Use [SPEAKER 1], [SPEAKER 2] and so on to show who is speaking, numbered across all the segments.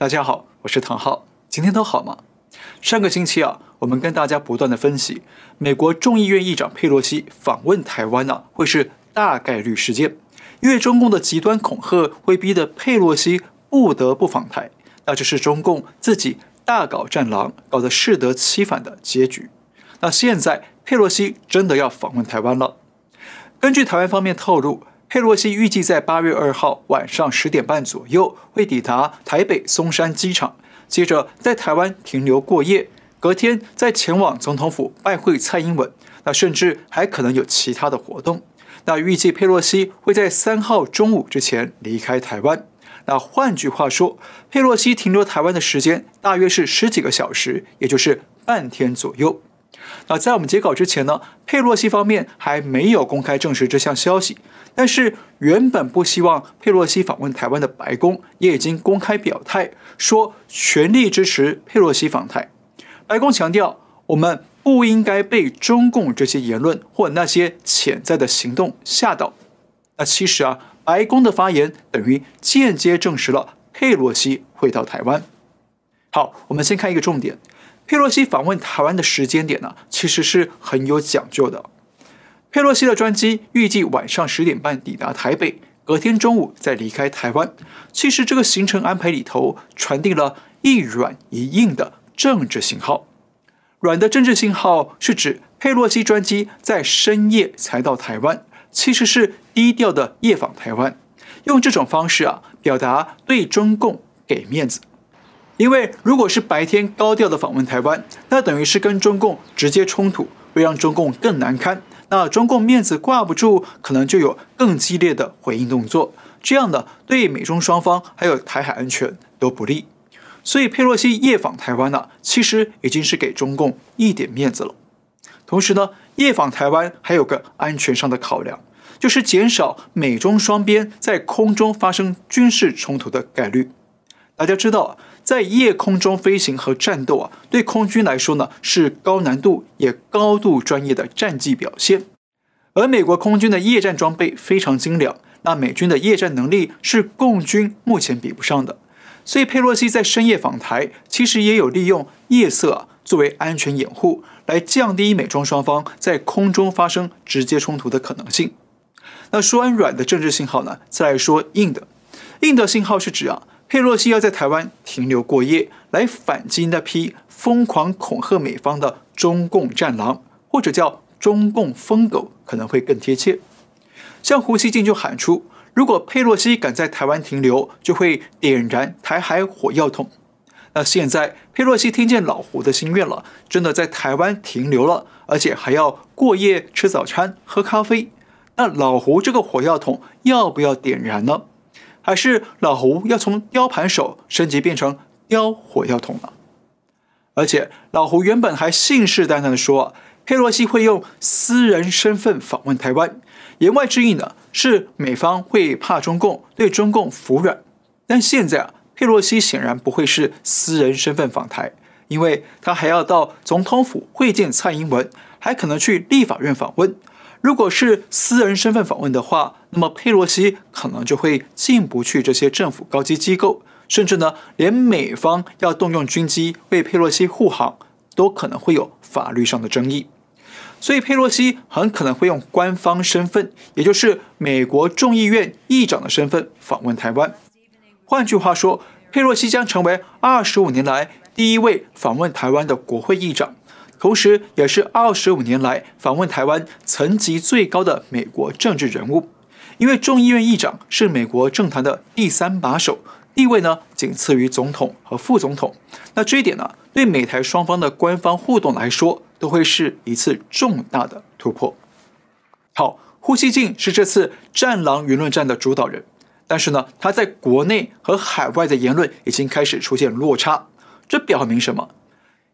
[SPEAKER 1] 大家好，我是唐浩，今天都好吗？上个星期啊，我们跟大家不断的分析，美国众议院议长佩洛西访问台湾呢，会是大概率事件，因为中共的极端恐吓会逼得佩洛西不得不访台，那就是中共自己大搞战狼，搞得适得其反的结局。那现在佩洛西真的要访问台湾了，根据台湾方面透露。佩洛西预计在八月二号晚上十点半左右会抵达台北松山机场，接着在台湾停留过夜，隔天再前往总统府拜会蔡英文。那甚至还可能有其他的活动。那预计佩洛西会在三号中午之前离开台湾。那换句话说，佩洛西停留台湾的时间大约是十几个小时，也就是半天左右。啊，在我们截稿之前呢，佩洛西方面还没有公开证实这项消息。但是，原本不希望佩洛西访问台湾的白宫也已经公开表态，说全力支持佩洛西访台。白宫强调，我们不应该被中共这些言论或那些潜在的行动吓到。那其实啊，白宫的发言等于间接证实了佩洛西会到台湾。好，我们先看一个重点。佩洛西访问台湾的时间点呢，其实是很有讲究的。佩洛西的专机预计晚上十点半抵达台北，隔天中午再离开台湾。其实这个行程安排里头传递了一软一硬的政治信号。软的政治信号是指佩洛西专机在深夜才到台湾，其实是低调的夜访台湾，用这种方式啊表达对中共给面子。因为如果是白天高调的访问台湾，那等于是跟中共直接冲突，会让中共更难堪。那中共面子挂不住，可能就有更激烈的回应动作。这样的对美中双方还有台海安全都不利。所以佩洛西夜访台湾呢，其实已经是给中共一点面子了。同时呢，夜访台湾还有个安全上的考量，就是减少美中双边在空中发生军事冲突的概率。大家知道在夜空中飞行和战斗啊，对空军来说呢是高难度也高度专业的战绩表现。而美国空军的夜战装备非常精良，那美军的夜战能力是共军目前比不上的。所以佩洛西在深夜访台，其实也有利用夜色作为安全掩护，来降低美中双方在空中发生直接冲突的可能性。那说完软的政治信号呢，再来说硬的，硬的信号是指啊。佩洛西要在台湾停留过夜，来反击那批疯狂恐吓美方的中共战狼，或者叫中共疯狗，可能会更贴切。像胡锡进就喊出：“如果佩洛西敢在台湾停留，就会点燃台海火药桶。”那现在佩洛西听见老胡的心愿了，真的在台湾停留了，而且还要过夜吃早餐、喝咖啡。那老胡这个火药桶要不要点燃呢？还是老胡要从雕盘手升级变成雕火药桶了，而且老胡原本还信誓旦旦地说佩洛西会用私人身份访问台湾，言外之意呢是美方会怕中共对中共服软，但现在啊佩洛西显然不会是私人身份访台，因为他还要到总统府会见蔡英文，还可能去立法院访问。如果是私人身份访问的话，那么佩洛西可能就会进不去这些政府高级机构，甚至呢，连美方要动用军机为佩洛西护航，都可能会有法律上的争议。所以，佩洛西很可能会用官方身份，也就是美国众议院议长的身份访问台湾。换句话说，佩洛西将成为二十五年来第一位访问台湾的国会议长。同时，也是二十五年来访问台湾层级最高的美国政治人物。因为众议院议长是美国政坛的第三把手，地位呢仅次于总统和副总统。那这一点呢，对美台双方的官方互动来说，都会是一次重大的突破。好，呼吸镜是这次“战狼”舆论战的主导人，但是呢，他在国内和海外的言论已经开始出现落差。这表明什么？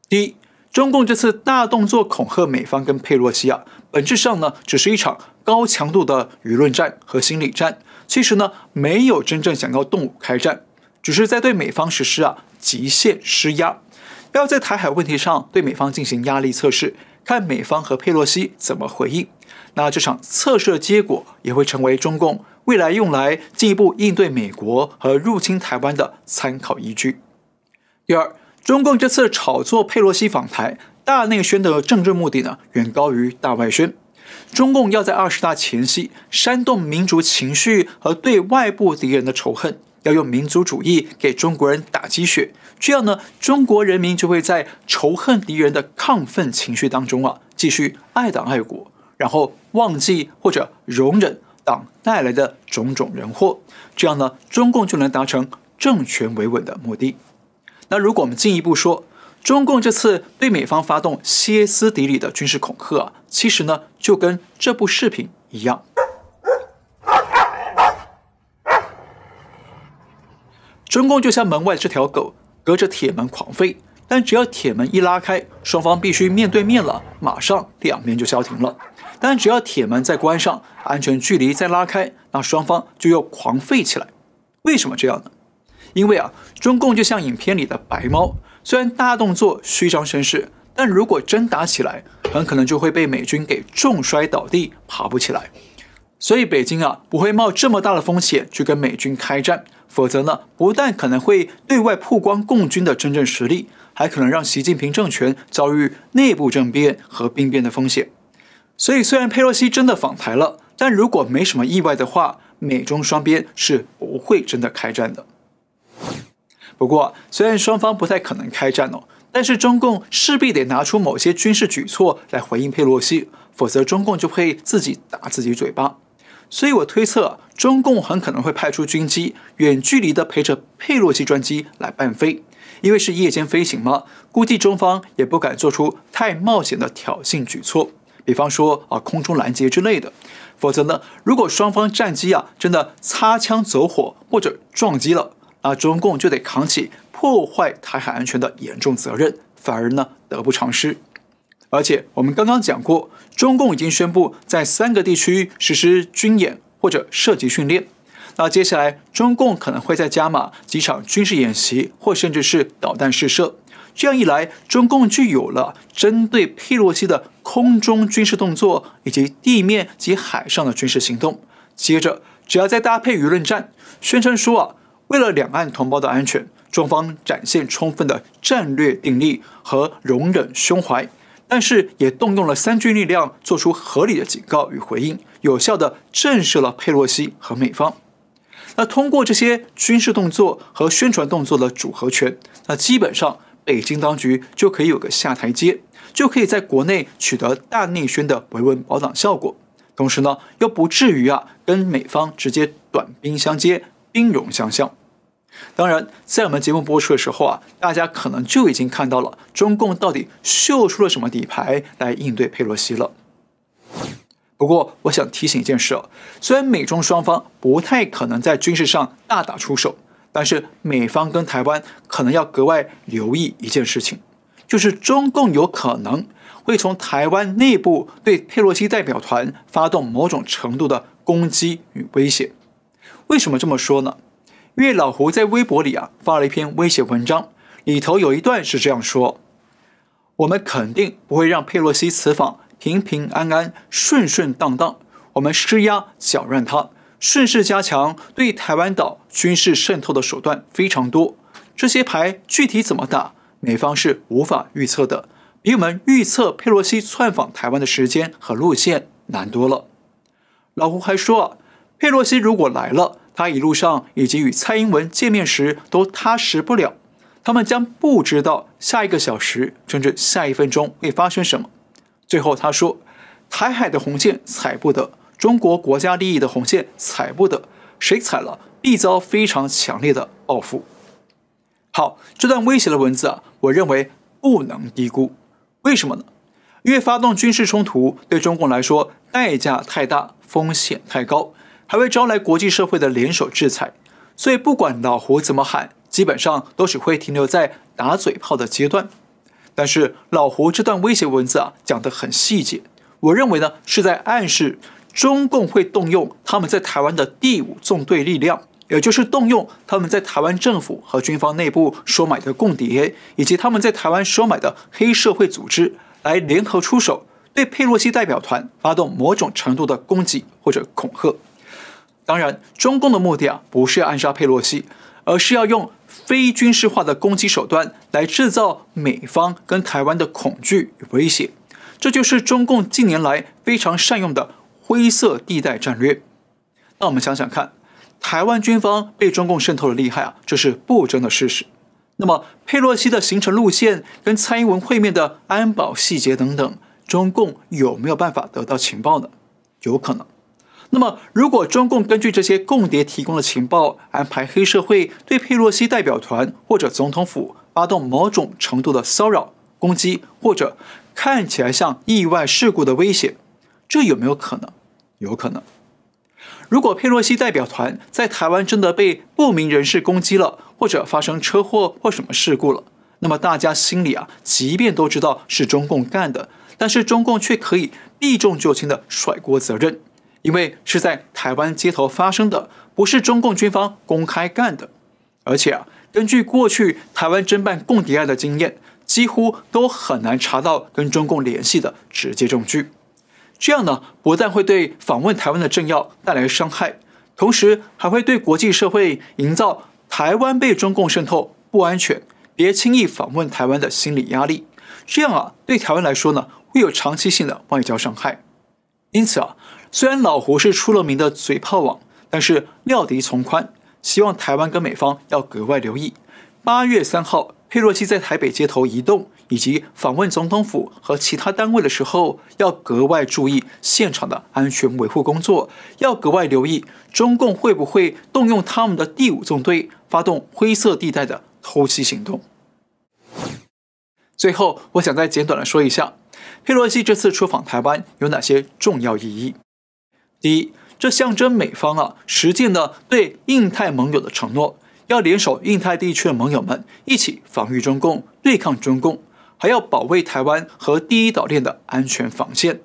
[SPEAKER 1] 第一。中共这次大动作恐吓美方跟佩洛西啊，本质上呢，只是一场高强度的舆论战和心理战。其实呢，没有真正想要动武开战，只是在对美方实施啊极限施压，要在台海问题上对美方进行压力测试，看美方和佩洛西怎么回应。那这场测试的结果也会成为中共未来用来进一步应对美国和入侵台湾的参考依据。第二。中共这次炒作佩洛西访台大内宣的政治目的呢，远高于大外宣。中共要在二十大前夕煽动民族情绪和对外部敌人的仇恨，要用民族主义给中国人打鸡血，这样呢，中国人民就会在仇恨敌人的亢奋情绪当中啊，继续爱党爱国，然后忘记或者容忍党带来的种种人祸，这样呢，中共就能达成政权维稳的目的。那如果我们进一步说，中共这次对美方发动歇斯底里的军事恐吓啊，其实呢就跟这部视频一样，中共就像门外这条狗，隔着铁门狂吠。但只要铁门一拉开，双方必须面对面了，马上两面就消停了。但只要铁门再关上，安全距离再拉开，那双方就要狂吠起来。为什么这样呢？因为啊，中共就像影片里的白猫，虽然大动作虚张声势，但如果真打起来，很可能就会被美军给重摔倒地，爬不起来。所以北京啊，不会冒这么大的风险去跟美军开战，否则呢，不但可能会对外曝光共军的真正实力，还可能让习近平政权遭遇内部政变和兵变的风险。所以，虽然佩洛西真的访台了，但如果没什么意外的话，美中双边是不会真的开战的。不过，虽然双方不太可能开战哦，但是中共势必得拿出某些军事举措来回应佩洛西，否则中共就会自己打自己嘴巴。所以，我推测中共很可能会派出军机远距离的陪着佩洛西专机来伴飞，因为是夜间飞行嘛，估计中方也不敢做出太冒险的挑衅举措，比方说啊空中拦截之类的。否则呢，如果双方战机啊真的擦枪走火或者撞击了，那中共就得扛起破坏台海安全的严重责任，反而呢得不偿失。而且我们刚刚讲过，中共已经宣布在三个地区实施军演或者射击训练。那接下来中共可能会再加码几场军事演习，或甚至是导弹试射。这样一来，中共具有了针对佩洛西的空中军事动作以及地面及海上的军事行动。接着，只要再搭配舆论战，宣称说啊。为了两岸同胞的安全，中方展现充分的战略定力和容忍胸怀，但是也动用了三军力量，做出合理的警告与回应，有效的震慑了佩洛西和美方。那通过这些军事动作和宣传动作的组合拳，那基本上北京当局就可以有个下台阶，就可以在国内取得大内宣的维稳保党效果，同时呢，又不至于啊跟美方直接短兵相接，兵戎相向。当然，在我们节目播出的时候啊，大家可能就已经看到了中共到底秀出了什么底牌来应对佩洛西了。不过，我想提醒一件事：虽然美中双方不太可能在军事上大打出手，但是美方跟台湾可能要格外留意一件事情，就是中共有可能会从台湾内部对佩洛西代表团发动某种程度的攻击与威胁。为什么这么说呢？为老胡在微博里啊发了一篇威胁文章，里头有一段是这样说：“我们肯定不会让佩洛西此访平平安安、顺顺当当，我们施压搅乱他，顺势加强对台湾岛军事渗透的手段非常多。这些牌具体怎么打，美方是无法预测的，比我们预测佩洛西窜访台湾的时间和路线难多了。”老胡还说：“佩洛西如果来了。”他一路上以及与蔡英文见面时都踏实不了，他们将不知道下一个小时甚至下一分钟会发生什么。最后他说，台海的红线踩不得，中国国家利益的红线踩不得，谁踩了必遭非常强烈的报复。好，这段威胁的文字啊，我认为不能低估。为什么呢？因为发动军事冲突对中共来说代价太大，风险太高。还会招来国际社会的联手制裁，所以不管老胡怎么喊，基本上都只会停留在打嘴炮的阶段。但是老胡这段威胁文字啊，讲得很细节，我认为呢，是在暗示中共会动用他们在台湾的第五纵队力量，也就是动用他们在台湾政府和军方内部收买的共谍，以及他们在台湾收买的黑社会组织，来联合出手对佩洛西代表团发动某种程度的攻击或者恐吓。当然，中共的目的啊，不是要暗杀佩洛西，而是要用非军事化的攻击手段来制造美方跟台湾的恐惧与威胁。这就是中共近年来非常善用的灰色地带战略。那我们想想看，台湾军方被中共渗透的厉害啊，这是不争的事实。那么，佩洛西的行程路线跟蔡英文会面的安保细节等等，中共有没有办法得到情报呢？有可能。那么，如果中共根据这些共谍提供的情报，安排黑社会对佩洛西代表团或者总统府发动某种程度的骚扰攻击，或者看起来像意外事故的威胁，这有没有可能？有可能。如果佩洛西代表团在台湾真的被不明人士攻击了，或者发生车祸或什么事故了，那么大家心里啊，即便都知道是中共干的，但是中共却可以避重就轻的甩锅责任。因为是在台湾街头发生的，不是中共军方公开干的，而且啊，根据过去台湾侦办共谍案的经验，几乎都很难查到跟中共联系的直接证据。这样呢，不但会对访问台湾的政要带来伤害，同时还会对国际社会营造台湾被中共渗透不安全，别轻易访问台湾的心理压力。这样啊，对台湾来说呢，会有长期性的外交伤害。因此啊。虽然老胡是出了名的嘴炮王，但是料敌从宽，希望台湾跟美方要格外留意。八月三号，佩洛西在台北街头移动以及访问总统府和其他单位的时候，要格外注意现场的安全维护工作，要格外留意中共会不会动用他们的第五纵队发动灰色地带的偷袭行动。最后，我想再简短的说一下，佩洛西这次出访台湾有哪些重要意义？第一，这象征美方啊实践了对印太盟友的承诺，要联手印太地区的盟友们一起防御中共、对抗中共，还要保卫台湾和第一岛链的安全防线。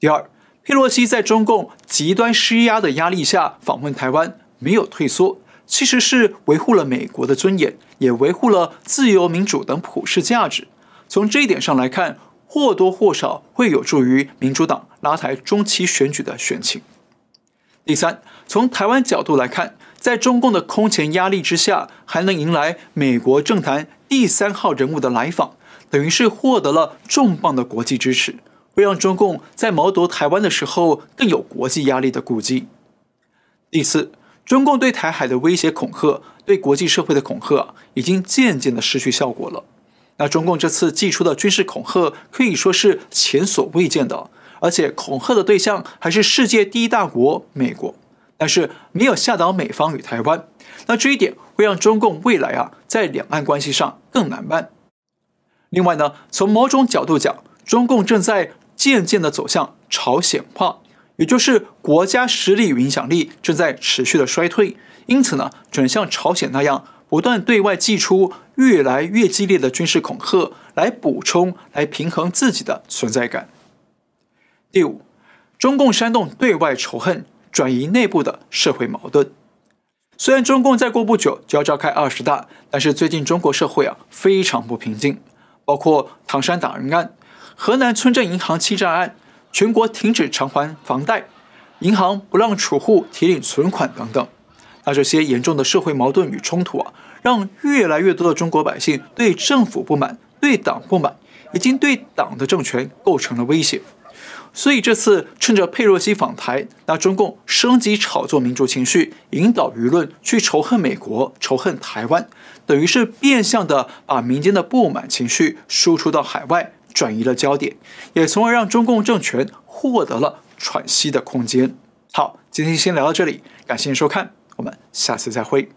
[SPEAKER 1] 第二，佩洛西在中共极端施压的压力下访问台湾，没有退缩，其实是维护了美国的尊严，也维护了自由民主等普世价值。从这一点上来看，或多或少会有助于民主党。拉台中期选举的选情。第三，从台湾角度来看，在中共的空前压力之下，还能迎来美国政坛第三号人物的来访，等于是获得了重磅的国际支持，会让中共在谋夺台湾的时候更有国际压力的顾忌。第四，中共对台海的威胁恐吓，对国际社会的恐吓已经渐渐的失去效果了。那中共这次寄出的军事恐吓可以说是前所未见的。而且恐吓的对象还是世界第一大国美国，但是没有吓倒美方与台湾，那这一点会让中共未来啊在两岸关系上更难办。另外呢，从某种角度讲，中共正在渐渐的走向朝鲜化，也就是国家实力与影响力正在持续的衰退，因此呢，转向像朝鲜那样，不断对外祭出越来越激烈的军事恐吓来补充、来平衡自己的存在感。第五，中共煽动对外仇恨，转移内部的社会矛盾。虽然中共再过不久就要召开二十大，但是最近中国社会啊非常不平静，包括唐山打人案、河南村镇银行欺诈案、全国停止偿还房贷、银行不让储户提领存款等等。那这些严重的社会矛盾与冲突啊，让越来越多的中国百姓对政府不满，对党不满，已经对党的政权构成了威胁。所以这次趁着佩洛西访台，那中共升级炒作民族情绪，引导舆论去仇恨美国、仇恨台湾，等于是变相的把民间的不满情绪输出到海外，转移了焦点，也从而让中共政权获得了喘息的空间。好，今天先聊到这里，感谢您收看，我们下次再会。